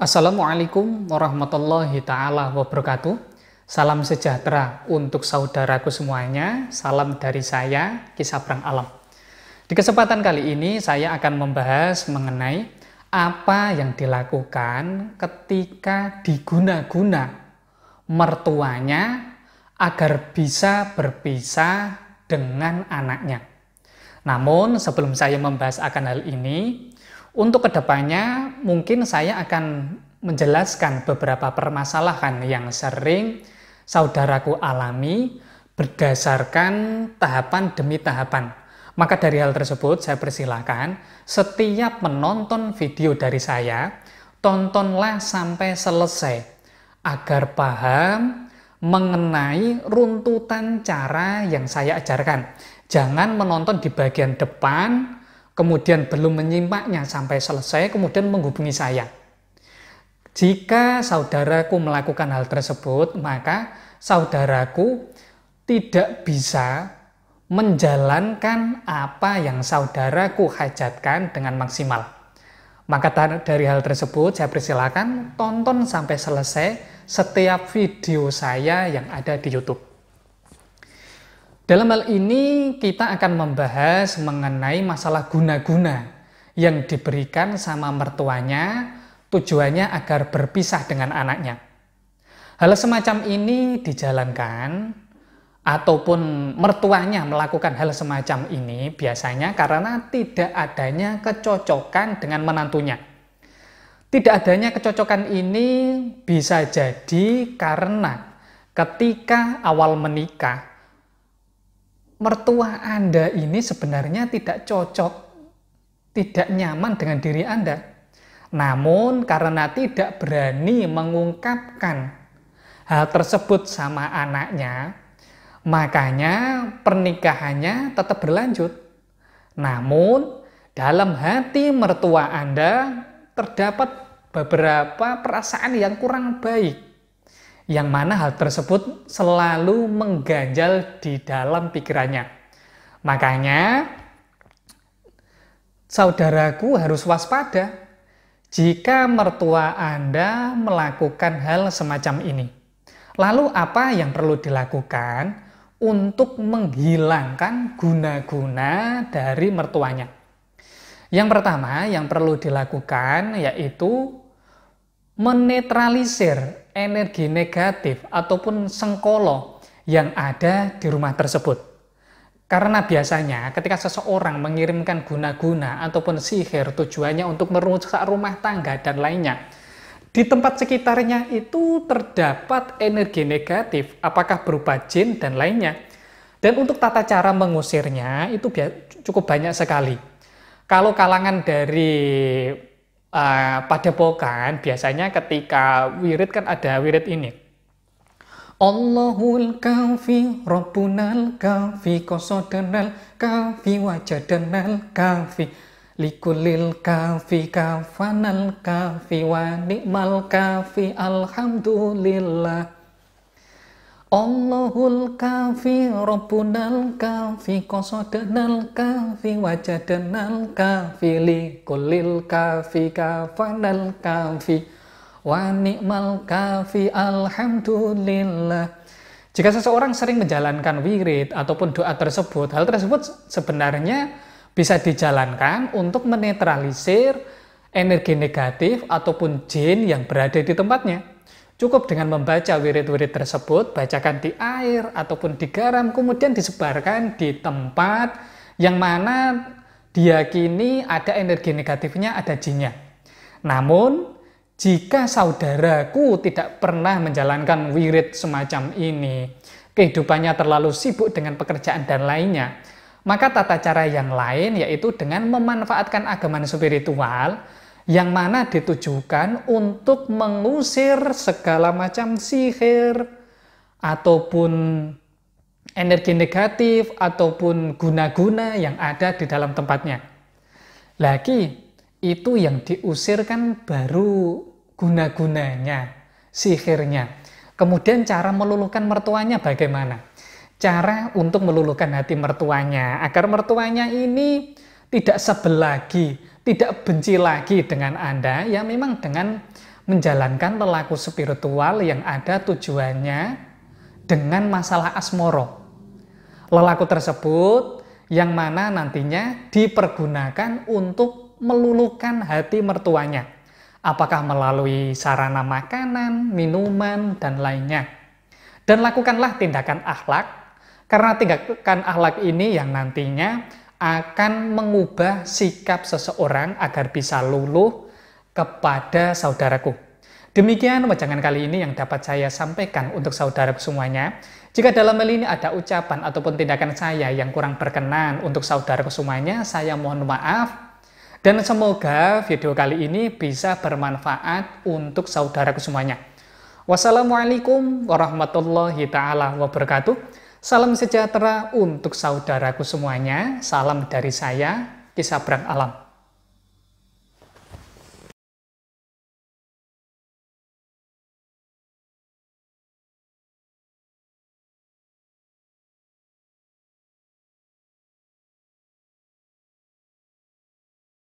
Assalamualaikum warahmatullahi taala wabarakatuh. Salam sejahtera untuk saudaraku semuanya. Salam dari saya, Kisabrang Alam. Di kesempatan kali ini saya akan membahas mengenai apa yang dilakukan ketika diguna-guna mertuanya agar bisa berpisah dengan anaknya. Namun sebelum saya membahas akan hal ini, untuk kedepannya mungkin saya akan menjelaskan beberapa permasalahan yang sering saudaraku alami berdasarkan tahapan demi tahapan. Maka dari hal tersebut saya persilahkan setiap menonton video dari saya, tontonlah sampai selesai agar paham mengenai runtutan cara yang saya ajarkan. Jangan menonton di bagian depan, kemudian belum menyimaknya sampai selesai, kemudian menghubungi saya. Jika saudaraku melakukan hal tersebut, maka saudaraku tidak bisa menjalankan apa yang saudaraku hajatkan dengan maksimal. Maka dari hal tersebut saya persilakan tonton sampai selesai setiap video saya yang ada di YouTube. Dalam hal ini kita akan membahas mengenai masalah guna-guna yang diberikan sama mertuanya tujuannya agar berpisah dengan anaknya. Hal semacam ini dijalankan ataupun mertuanya melakukan hal semacam ini biasanya karena tidak adanya kecocokan dengan menantunya. Tidak adanya kecocokan ini bisa jadi karena ketika awal menikah mertua Anda ini sebenarnya tidak cocok, tidak nyaman dengan diri Anda. Namun karena tidak berani mengungkapkan hal tersebut sama anaknya, makanya pernikahannya tetap berlanjut. Namun dalam hati mertua Anda terdapat beberapa perasaan yang kurang baik yang mana hal tersebut selalu mengganjal di dalam pikirannya. Makanya, saudaraku harus waspada jika mertua Anda melakukan hal semacam ini. Lalu, apa yang perlu dilakukan untuk menghilangkan guna-guna dari mertuanya? Yang pertama yang perlu dilakukan yaitu menetralisir energi negatif ataupun sengkolo yang ada di rumah tersebut. Karena biasanya ketika seseorang mengirimkan guna-guna ataupun sihir tujuannya untuk merusak rumah tangga dan lainnya, di tempat sekitarnya itu terdapat energi negatif, apakah berupa jin dan lainnya. Dan untuk tata cara mengusirnya itu cukup banyak sekali. Kalau kalangan dari uh, pada pokan biasanya ketika wirid kan ada wirid ini Allahul kafi Rabbunal kafi kosodanal kafi wajadanal kafi likulil kafi kafanal kafi wa ni'mal kafi alhamdulillah Allahul kafi Rabbunal kafi Qasadanal kafi Wajadanal kafi Likulil kafi Kafanal kafi Wa ni'mal kafi Alhamdulillah Jika seseorang sering menjalankan wirid ataupun doa tersebut, hal tersebut sebenarnya bisa dijalankan untuk menetralisir energi negatif ataupun jin yang berada di tempatnya. Cukup dengan membaca wirid-wirid tersebut, bacakan di air ataupun di garam, kemudian disebarkan di tempat yang mana diyakini ada energi negatifnya, ada jinnya. Namun, jika saudaraku tidak pernah menjalankan wirid semacam ini, kehidupannya terlalu sibuk dengan pekerjaan dan lainnya, maka tata cara yang lain yaitu dengan memanfaatkan agama spiritual yang mana ditujukan untuk mengusir segala macam sihir ataupun energi negatif ataupun guna-guna yang ada di dalam tempatnya. Lagi itu yang diusirkan baru guna-gunanya, sihirnya. Kemudian cara meluluhkan mertuanya bagaimana? Cara untuk meluluhkan hati mertuanya agar mertuanya ini tidak sebel lagi, tidak benci lagi dengan Anda ya memang dengan menjalankan pelaku spiritual yang ada tujuannya dengan masalah asmoro. Lelaku tersebut yang mana nantinya dipergunakan untuk melulukan hati mertuanya. Apakah melalui sarana makanan, minuman, dan lainnya. Dan lakukanlah tindakan akhlak, karena tindakan akhlak ini yang nantinya akan mengubah sikap seseorang agar bisa luluh kepada saudaraku. Demikian wajangan kali ini yang dapat saya sampaikan untuk saudara semuanya. Jika dalam hal ini ada ucapan ataupun tindakan saya yang kurang berkenan untuk saudara semuanya, saya mohon maaf. Dan semoga video kali ini bisa bermanfaat untuk saudara semuanya. Wassalamualaikum warahmatullahi taala wabarakatuh. Salam sejahtera untuk saudaraku semuanya. Salam dari saya, Kisah Alam.